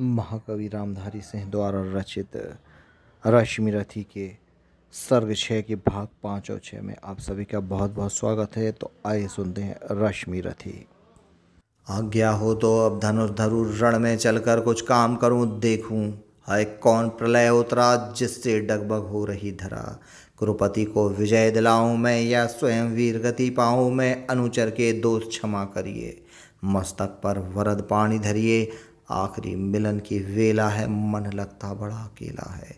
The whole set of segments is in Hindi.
महाकवि रामधारी सिंह द्वारा रचित रश्मि रथी के सर्ग छः के भाग पाँच और छः में आप सभी का बहुत बहुत स्वागत है तो आइए सुनते हैं रश्मि रथी आज्ञा हो तो अब धनुष रण में चलकर कुछ काम करूं देखूं हाय कौन प्रलय उतरा जिससे डगबग हो रही धरा कुरुपति को विजय दिलाऊं मैं या स्वयं वीर गति पाऊं मैं अनुचर के दोष क्षमा करिए मस्तक पर वरद पानी धरिए आखिरी मिलन की वेला है मन लगता बड़ा अकेला है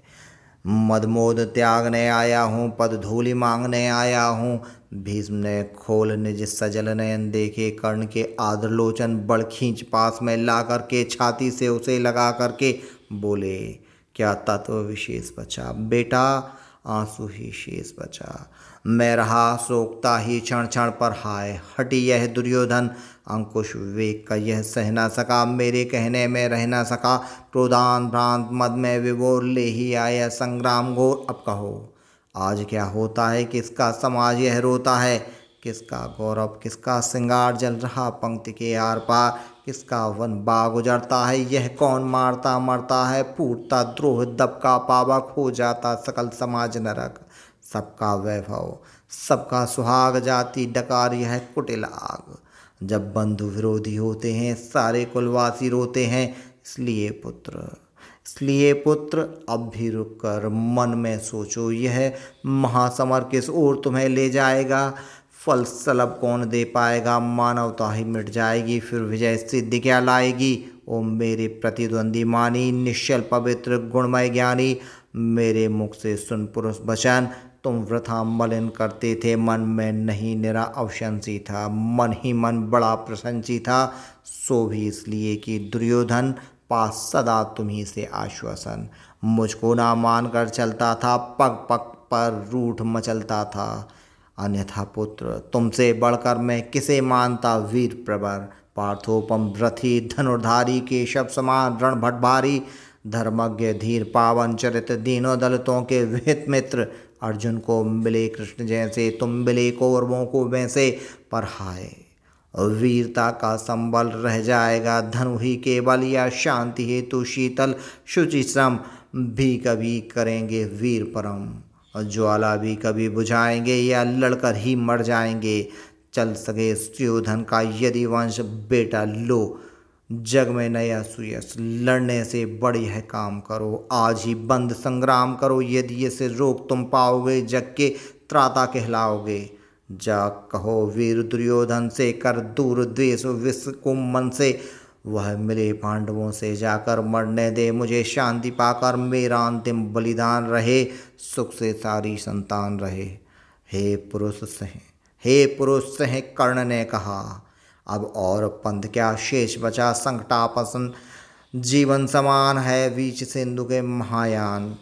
मदमोद त्यागने आया हूँ पद धूलि मांगने आया हूँ भीष्म ने खोल निज सजल नयन देखे कर्ण के लोचन बड़ खींच पास में ला करके छाती से उसे लगा करके बोले क्या तत्व विशेष बचा बेटा आंसू ही शेष बचा मैं रहा सोखता ही क्षण क्षण पर हाय हटी यह दुर्योधन अंकुश विवेक का यह सह सका मेरे कहने में रह ना सका क्रोधान भ्रांत मद में विभोर ले ही आया संग्राम घोर अब कहो आज क्या होता है किसका समाज यह रोता है किसका गौरव किसका श्रृंगार जल रहा पंक्ति के आर पार किसका वन बाघ उजड़ता है यह कौन मारता मरता है पूर्ता द्रोह दबका पावक हो जाता सकल समाज नरक सबका वैभव सबका सुहाग जाती डकार यह कुटिल आग जब बंधु विरोधी होते हैं सारे कुलवासी रोते हैं इसलिए पुत्र इसलिए पुत्र अब भी रुक कर मन में सोचो यह महासमर किस ओर तुम्हें ले जाएगा फलसलब कौन दे पाएगा मानवता ही मिट जाएगी फिर विजय सिद्धि क्या लाएगी ओ मेरे प्रतिद्वंदी मानी निश्चल पवित्र गुणमय ज्ञानी मेरे मुख से सुन पुरुष वचन तुम वृथा मलिन करते थे मन में नहीं निरा अवशंसी था मन ही मन बड़ा प्रशंसी था सो भी इसलिए कि दुर्योधन पास सदा तुम्ही से आश्वासन मुझको ना मान कर चलता था पग पग पर रूठ मचलता था अन्यथा पुत्र तुमसे बढ़कर मैं किसे मानता वीर प्रवर पार्थोपम रथी धनुर्धारी के शब समान रण भटभारी धर्मज्ञ धीर पावन चरित दीनों दलितों के विहित मित्र अर्जुन को मिले कृष्ण जैसे तुम मिले कौरवों को वैसे पर हाय वीरता का संबल रह जाएगा धनु ही केवल या शांति हेतु शीतल शुचिश्रम भी कभी करेंगे वीर परम और ज्वाला भी कभी बुझाएंगे या लड़कर ही मर जाएंगे चल सके सुयोधन का यदि वंश बेटा लो जग में नया सुयस लड़ने से बड़ी है काम करो आज ही बंद संग्राम करो यदि इसे रोक तुम पाओगे जग के त्राता कहलाओगे जा कहो वीर दुर्योधन से कर दूर द्वेष विश्व मन से वह मिले पांडवों से जाकर मरने दे मुझे शांति पाकर मेरा अंतिम बलिदान रहे सुख से सारी संतान रहे हे पुरुष सह हे पुरुष सह कर्ण ने कहा अब और पंथ क्या शेष बचा संकटापसन जीवन समान है बीच सिंधु के महायान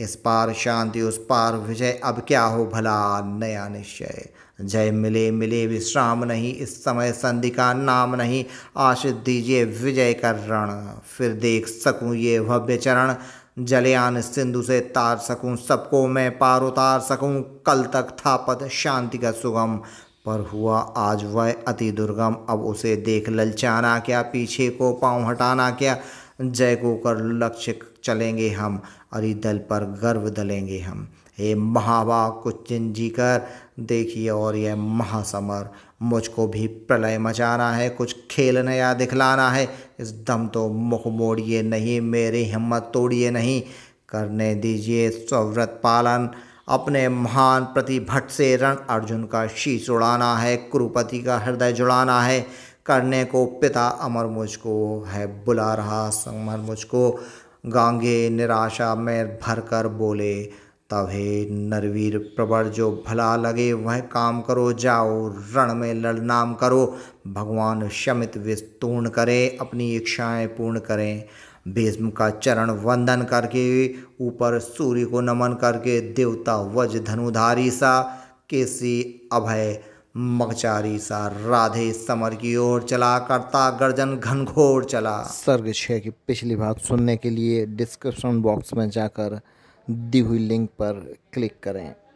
इस पार शांति उस पार विजय अब क्या हो भला नया निश्चय जय मिले मिले विश्राम नहीं इस समय संधि का नाम नहीं आशित दीजिए विजय कर रण फिर देख सकूं ये भव्य चरण जलयान सिंधु से तार सकूं सबको मैं पार उतार सकूं कल तक था पद शांति का सुगम पर हुआ आज वह अति दुर्गम अब उसे देख ललचाना क्या पीछे को पाँव हटाना क्या जय को कर लक्ष्य चलेंगे हम अरी दल पर गर्व दलेंगे हम हे महावा को चिंजी कर देखिए और यह महासमर मुझको भी प्रलय मचाना है कुछ खेल नया दिखलाना है इस दम तो मुख मोड़िए नहीं मेरी हिम्मत तोड़िए नहीं करने दीजिए स्वव्रत पालन अपने महान प्रतिभट से रण अर्जुन का शीश उड़ाना है कुरुपति का हृदय जुड़ाना है करने को पिता अमर मुझको है बुला रहा समर मुझको गांगे निराशा में भर कर बोले तब हे नरवीर प्रवर जो भला लगे वह काम करो जाओ रण में लड़नाम करो भगवान शमित विस्तूर्ण करें अपनी इच्छाएं पूर्ण करें भीष्म का चरण वंदन करके ऊपर सूर्य को नमन करके देवता वज धनुधारी सा केसी अभय मगचारी सा राधे समर की ओर चला करता गर्जन घनघोर चला सर्ग छः की पिछली भाग सुनने के लिए डिस्क्रिप्शन बॉक्स में जाकर दी हुई लिंक पर क्लिक करें